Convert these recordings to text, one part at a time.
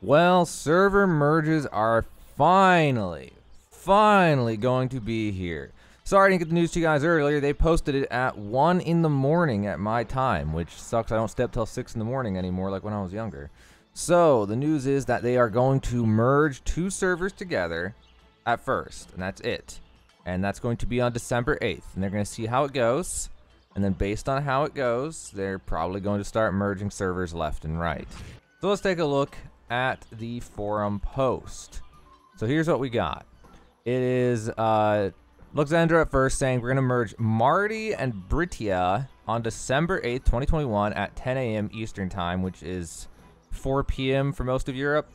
Well, server merges are finally, finally going to be here. Sorry I didn't get the news to you guys earlier. They posted it at 1 in the morning at my time, which sucks. I don't step till 6 in the morning anymore like when I was younger. So, the news is that they are going to merge two servers together at first, and that's it. And that's going to be on December 8th, and they're going to see how it goes. And then based on how it goes, they're probably going to start merging servers left and right. So let's take a look at the forum post. So here's what we got. It is uh, Luxandra at first saying we're going to merge Marty and Britia on December 8th, 2021 at 10 a.m. Eastern Time, which is 4 p.m. for most of Europe.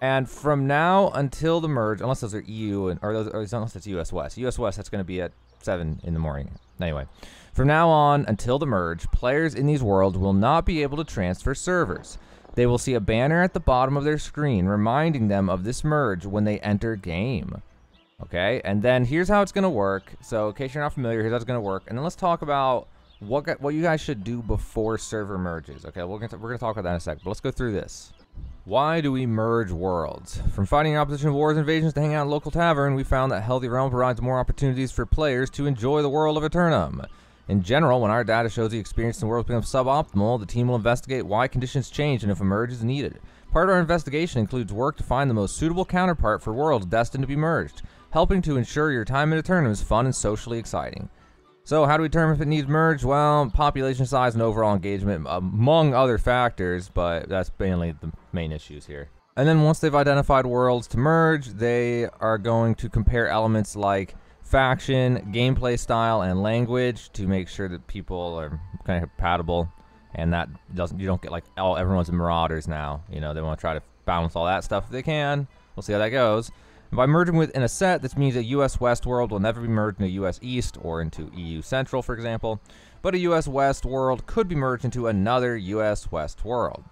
And from now until the merge, unless those are EU and or those or unless it's US West. US West that's going to be at 7 in the morning. Anyway, from now on until the merge, players in these worlds will not be able to transfer servers. They will see a banner at the bottom of their screen reminding them of this merge when they enter game. Okay, and then here's how it's going to work. So in case you're not familiar, here's how it's going to work. And then let's talk about what what you guys should do before server merges. Okay, we're gonna, we're gonna talk about that in a sec, but let's go through this. Why do we merge worlds? From fighting opposition wars and invasions to hang out in local tavern, we found that Healthy Realm provides more opportunities for players to enjoy the world of Eternum. In general, when our data shows the experience in the world has become suboptimal, the team will investigate why conditions change and if a merge is needed. Part of our investigation includes work to find the most suitable counterpart for worlds destined to be merged, helping to ensure your time in a tournament is fun and socially exciting. So, how do we determine if it needs merge? Well, population size and overall engagement, among other factors, but that's mainly the main issues here. And then once they've identified worlds to merge, they are going to compare elements like faction, gameplay style, and language to make sure that people are kind of compatible, and that doesn't you don't get like oh everyone's marauders now. You know they want to try to balance all that stuff if they can. We'll see how that goes. And by merging within a set, this means a U.S. West world will never be merged into U.S. East or into EU Central, for example, but a U.S. West world could be merged into another U.S. West world.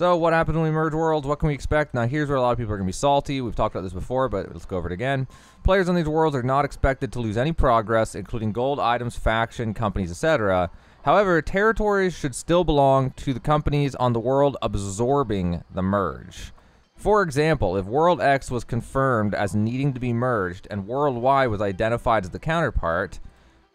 So, what happened when we merge worlds? What can we expect? Now, here's where a lot of people are going to be salty. We've talked about this before, but let's go over it again. Players on these worlds are not expected to lose any progress, including gold, items, faction, companies, etc. However, territories should still belong to the companies on the world absorbing the merge. For example, if World X was confirmed as needing to be merged and World Y was identified as the counterpart,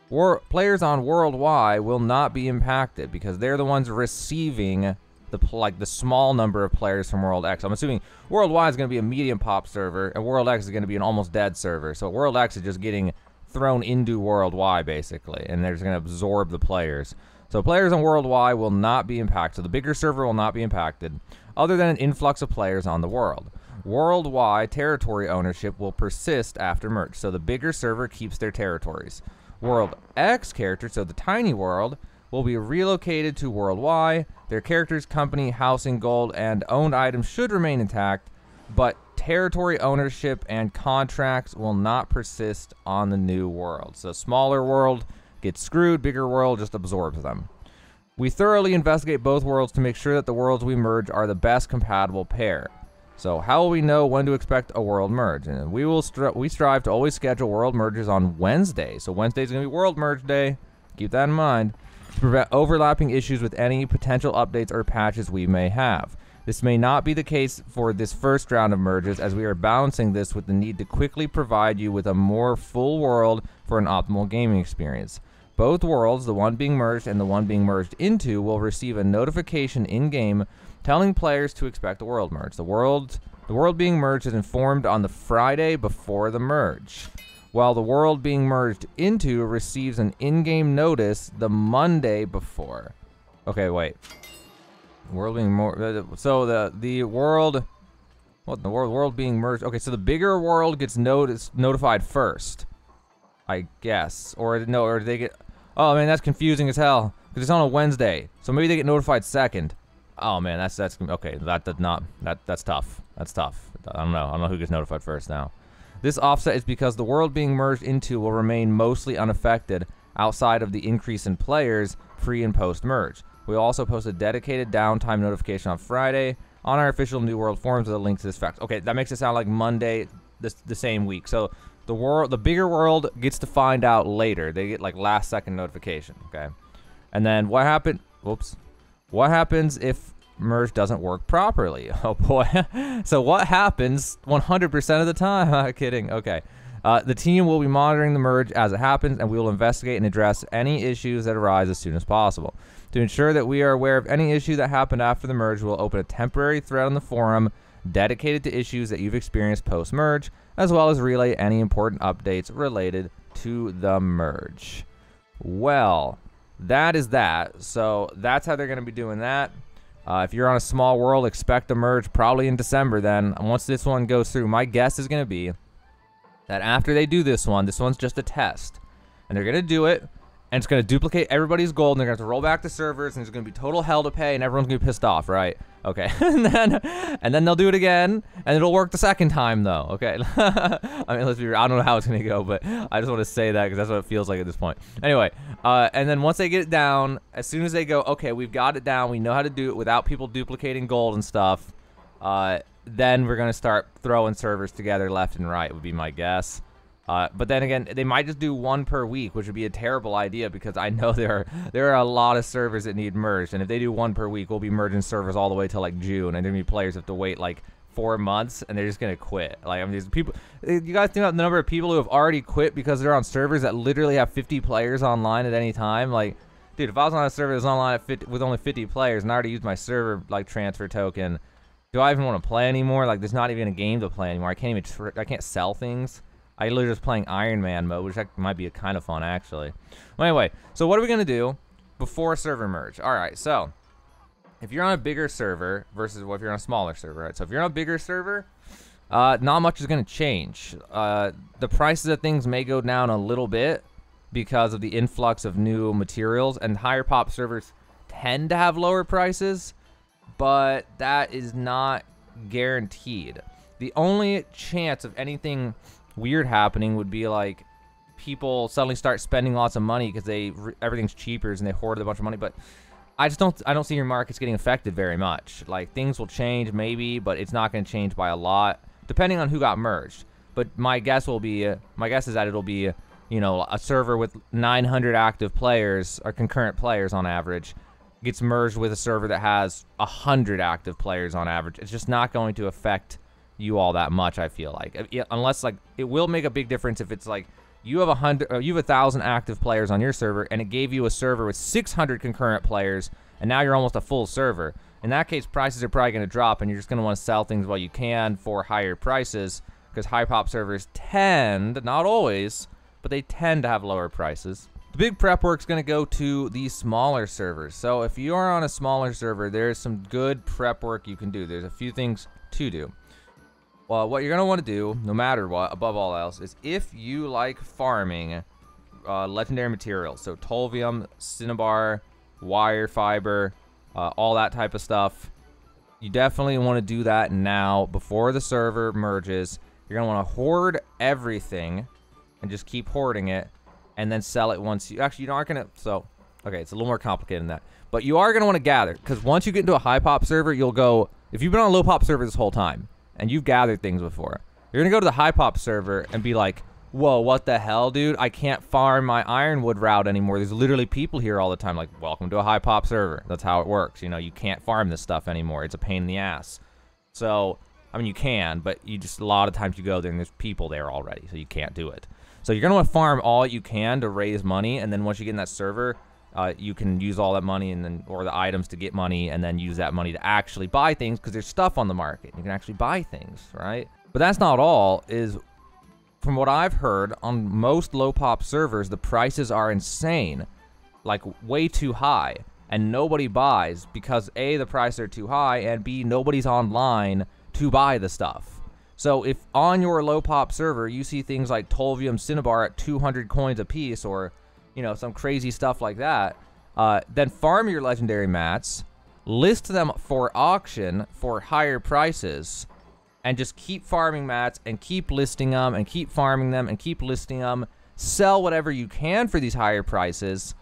war- players on World Y will not be impacted because they're the ones receiving the like the small number of players from World X. I'm assuming World Y is going to be a medium pop server, and World X is going to be an almost dead server. So World X is just getting thrown into World Y basically, and they're just going to absorb the players. So players on World Y will not be impacted. So The bigger server will not be impacted, other than an influx of players on the world. World territory ownership will persist after merge, so the bigger server keeps their territories. World X characters, so the tiny world, will be relocated to World Y. Their characters, company, housing, gold, and owned items should remain intact, but territory ownership and contracts will not persist on the new world. So smaller world gets screwed, bigger world just absorbs them. We thoroughly investigate both worlds to make sure that the worlds we merge are the best compatible pair. So how will we know when to expect a world merge? And we will stri we strive to always schedule world merges on Wednesday. So Wednesday is going to be world merge day. Keep that in mind to prevent overlapping issues with any potential updates or patches we may have. This may not be the case for this first round of merges, as we are balancing this with the need to quickly provide you with a more full world for an optimal gaming experience. Both worlds, the one being merged and the one being merged into, will receive a notification in game telling players to expect the world merge. The world, the world being merged is informed on the Friday before the merge while the world being merged into receives an in-game notice the Monday before. Okay, wait. World being more uh, so the the world what the world world being merged. Okay, so the bigger world gets notice notified first. I guess or no or they get Oh man, that's confusing as hell cuz it's on a Wednesday. So maybe they get notified second. Oh man, that's that's okay. That did not that that's tough. That's tough. I don't know. I don't know who gets notified first now. This offset is because the world being merged into will remain mostly unaffected outside of the increase in players pre and post merge. We also post a dedicated downtime notification on Friday on our official New World forums with a link to this fact. Okay, that makes it sound like Monday the same week. So the world, the bigger world gets to find out later. They get like last second notification. Okay, and then what happened? Whoops. What happens if merge doesn't work properly. Oh boy. so what happens 100% of the time? I'm Kidding. Okay. Uh, the team will be monitoring the merge as it happens, and we will investigate and address any issues that arise as soon as possible. To ensure that we are aware of any issue that happened after the merge, we'll open a temporary thread on the forum dedicated to issues that you've experienced post merge, as well as relay any important updates related to the merge. Well, that is that. So that's how they're going to be doing that. Uh, if you're on a small world, expect a merge probably in December then. once this one goes through, my guess is going to be that after they do this one, this one's just a test. And they're going to do it and it's going to duplicate everybody's gold, and they're going to have to roll back the servers, and there's going to be total hell to pay, and everyone's going to be pissed off, right? Okay, and then and then they'll do it again, and it'll work the second time though. Okay, I mean let's be real. I don't know how it's gonna go, but I just want to say that because that's what it feels like at this point. Anyway, uh, and then once they get it down, as soon as they go, okay, we've got it down. We know how to do it without people duplicating gold and stuff. Uh, then we're gonna start throwing servers together left and right. Would be my guess. Uh, but then again, they might just do one per week, which would be a terrible idea because I know there are there are a lot of servers that need merged, and if they do one per week, we'll be merging servers all the way till like June, and then players have to wait like four months, and they're just gonna quit. Like I mean, these people, eh, you guys think about the number of people who have already quit because they're on servers that literally have 50 players online at any time, like. Dude, if I was on a server that's online 50, with only 50 players and I already used my server like transfer token, do I even want to play anymore? Like, there's not even a game to play anymore. I can't even I can't sell things. I literally was playing Iron Man mode, which might be kind of fun, actually. Well, anyway, so what are we going to do before server merge? All right, so if you're on a bigger server versus if you're on a smaller server, right? So if you're on a bigger server, uh, not much is going to change. Uh, the prices of things may go down a little bit because of the influx of new materials, and higher pop servers tend to have lower prices, but that is not guaranteed. The only chance of anything weird happening would be like people suddenly start spending lots of money because they everything's cheaper and they hoard a bunch of money. But I just don't I don't see your markets getting affected very much. Like things will change maybe, but it's not going to change by a lot depending on who got merged. But my guess will be uh, my guess is that it'll be you know a server with 900 active players or concurrent players on average gets merged with a server that has 100 active players on average. It's just not going to affect you all that much. I feel like unless like it will make a big difference if it's like you have a hundred, uh, you have a thousand active players on your server, and it gave you a server with 600 concurrent players, and now you're almost a full server. In that case, prices are probably going to drop, and you're just going to want to sell things while you can for higher prices because high pop servers tend, not always, but they tend to have lower prices. The big prep work is going to go to the smaller servers. So if you are on a smaller server, there is some good prep work you can do. There's a few things to do. Well, what you're going to want to do, no matter what, above all else, is if you like farming uh, legendary materials, so Tolvium, Cinnabar, Wire Fiber, uh, all that type of stuff, you definitely want to do that now before the server merges. You're going to want to hoard everything and just keep hoarding it and then sell it once you... Actually, you aren't going to... So, okay, it's a little more complicated than that. But you are going to want to gather because once you get into a high pop server, you'll go... If you've been on a low pop server this whole time, and you've gathered things before. You're gonna go to the high pop server and be like, whoa, what the hell, dude? I can't farm my ironwood route anymore. There's literally people here all the time. Like, welcome to a high pop server. That's how it works. You know, you can't farm this stuff anymore. It's a pain in the ass. So, I mean, you can, but you just, a lot of times you go there and there's people there already, so you can't do it. So you're gonna wanna farm all you can to raise money, and then once you get in that server, uh, you can use all that money and then or the items to get money and then use that money to actually buy things because there's stuff on the market. You can actually buy things, right? But that's not all. Is from what I've heard on most low pop servers, the prices are insane, like way too high, and nobody buys because a the prices are too high and b nobody's online to buy the stuff. So if on your low pop server you see things like Tolvium Cinnabar at 200 coins a piece or you know, some crazy stuff like that, uh, then farm your legendary mats, list them for auction for higher prices, and just keep farming mats and keep listing them and keep farming them and keep listing them. Sell whatever you can for these higher prices.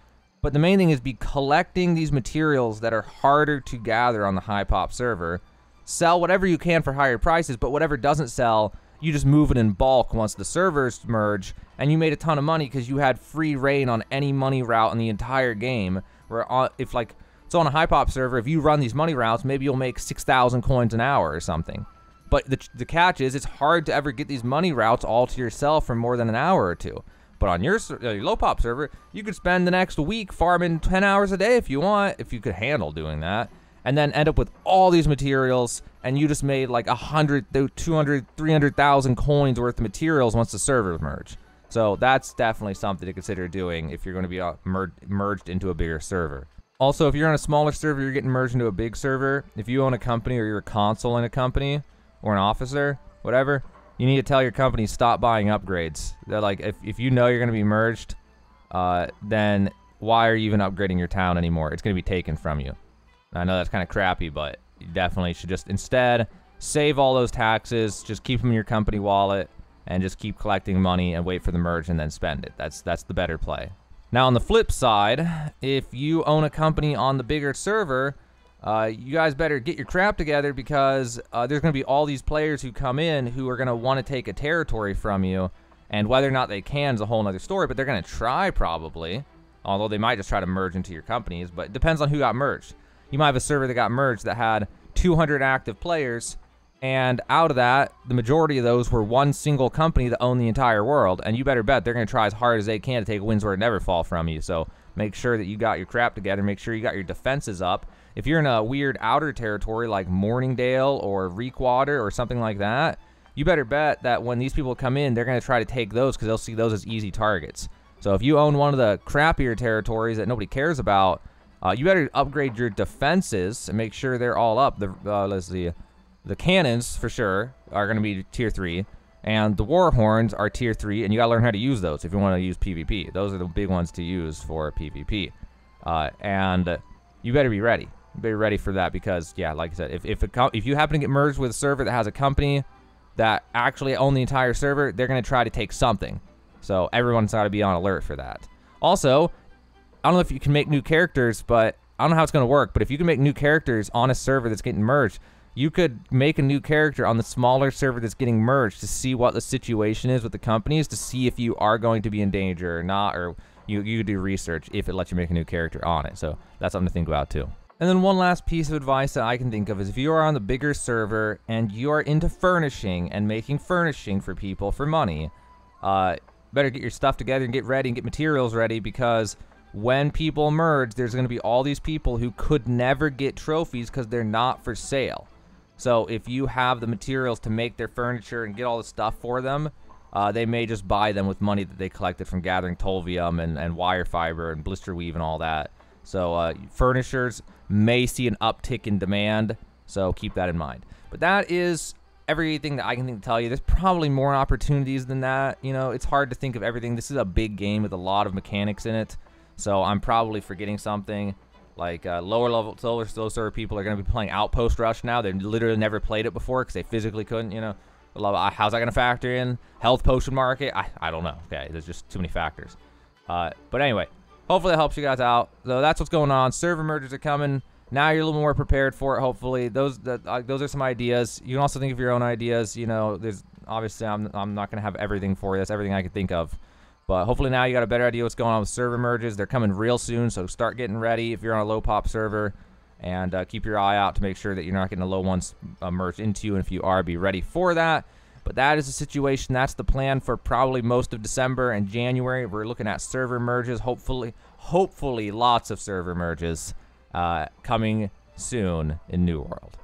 But the main thing is be collecting these materials that are harder to gather on the high pop server. Sell whatever you can for higher prices, but whatever doesn't sell, you just move it in bulk once the servers merge, and you made a ton of money because you had free reign on any money route in the entire game. Where on, uh, if like it's on a high pop server, if you run these money routes, maybe you'll make six thousand coins an hour or something. But the, the catch is it's hard to ever get these money routes all to yourself for more than an hour or two. But on your, uh, your low pop server, you could spend the next week farming 10 hours a day if you want, if you could handle doing that and then end up with all these materials and you just made like 100 200 300,000 coins worth of materials once the servers merge. So that's definitely something to consider doing if you're going to be uh, mer merged into a bigger server. Also, if you're on a smaller server, you're getting merged into a big server. If you own a company or you're a consul in a company or an officer, whatever, you need to tell your company stop buying upgrades. They're like, if, if you know you're going to be merged, uh, then why are you even upgrading your town anymore? It's going to be taken from you. I know that's kind of crappy, but you definitely should just instead save all those taxes, just keep them in your company wallet, and just keep collecting money and wait for the merge and then spend it. That's that's the better play. Now on the flip side, if you own a company on the bigger server, uh, you guys better get your crap together because uh, there's going to be all these players who come in who are going to want to take a territory from you, and whether or not they can is a whole other story. But they're going to try probably, although they might just try to merge into your companies. But it depends on who got merged you might have a server that got merged that had 200 active players and out of that, the majority of those were one single company that owned the entire world. And you better bet they're going to try as hard as they can to take wins where it never fall from you. So make sure that you got your crap together. Make sure you got your defenses up. If you're in a weird outer territory like Morningdale or Reekwater or something like that, you better bet that when these people come in, they're going to try to take those because they'll see those as easy targets. So if you own one of the crappier territories that nobody cares about, uh, you better upgrade your defenses and make sure they're all up. The uh, let's see, the cannons for sure are going to be tier three, and the war horns are tier three, and you got to learn how to use those if you want to use PvP. Those are the big ones to use for PvP, uh, and you better be ready. be ready for that because yeah, like I said, if if, if you happen to get merged with a server that has a company that actually own the entire server, they're going to try to take something. So everyone's got to be on alert for that. Also, I don't know if you can make new characters, but I don't know how it's going to work. But if you can make new characters on a server that's getting merged, you could make a new character on the smaller server that's getting merged to see what the situation is with the companies to see if you are going to be in danger or not, or you you do research if it lets you make a new character on it. So that's something to think about too. And then one last piece of advice that I can think of is if you are on the bigger server and you are into furnishing and making furnishing for people for money, uh, better get your stuff together and get ready and get materials ready because when people merge, there's going to be all these people who could never get trophies because they're not for sale. So if you have the materials to make their furniture and get all the stuff for them, uh, they may just buy them with money that they collected from gathering Tolvium and, and wire fiber and blister weave and all that. So uh, furnishers may see an uptick in demand, so keep that in mind. But that is everything that I can think to tell you. There's probably more opportunities than that. You know, it's hard to think of everything. This is a big game with a lot of mechanics in it. So I'm probably forgetting something. Like uh, lower level silver slow server people are going to be playing Outpost Rush now. They literally never played it before because they physically couldn't. You know, uh, how's that going to factor in health potion market? I I don't know. Okay, there's just too many factors. Uh, but anyway, hopefully that helps you guys out. So that's what's going on. Server mergers are coming. Now you're a little more prepared for it. Hopefully, those uh, those are some ideas. You can also think of your own ideas. You know, there's obviously I'm I'm not going to have everything for you. That's everything I could think of. But hopefully now you got a better idea what's going on with server merges. They're coming real soon, so start getting ready if you're on a low pop server. And uh, keep your eye out to make sure that you're not getting a low one uh, merged into you. And if you are, be ready for that. But that is the situation. That's the plan for probably most of December and January. We're looking at server merges. Hopefully, hopefully lots of server merges uh, coming soon in New World.